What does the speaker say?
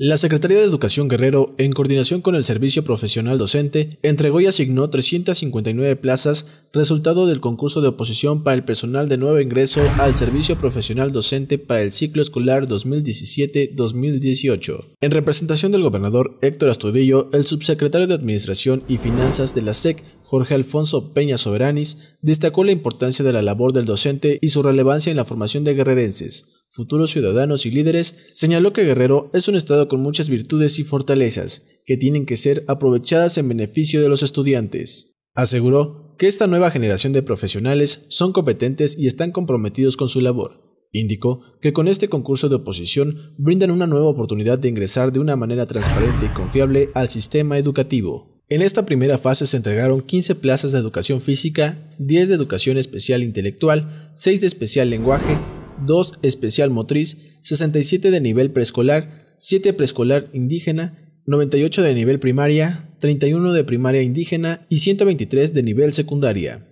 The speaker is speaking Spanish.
La Secretaría de Educación Guerrero, en coordinación con el Servicio Profesional Docente, entregó y asignó 359 plazas, resultado del concurso de oposición para el personal de nuevo ingreso al Servicio Profesional Docente para el ciclo escolar 2017-2018. En representación del gobernador Héctor Astudillo, el subsecretario de Administración y Finanzas de la SEC, Jorge Alfonso Peña Soberanis, destacó la importancia de la labor del docente y su relevancia en la formación de guerrerenses futuros ciudadanos y líderes, señaló que Guerrero es un estado con muchas virtudes y fortalezas que tienen que ser aprovechadas en beneficio de los estudiantes. Aseguró que esta nueva generación de profesionales son competentes y están comprometidos con su labor. Indicó que con este concurso de oposición brindan una nueva oportunidad de ingresar de una manera transparente y confiable al sistema educativo. En esta primera fase se entregaron 15 plazas de educación física, 10 de educación especial intelectual, 6 de especial lenguaje, 2 especial motriz, 67 de nivel preescolar, 7 preescolar indígena, 98 de nivel primaria, 31 de primaria indígena y 123 de nivel secundaria.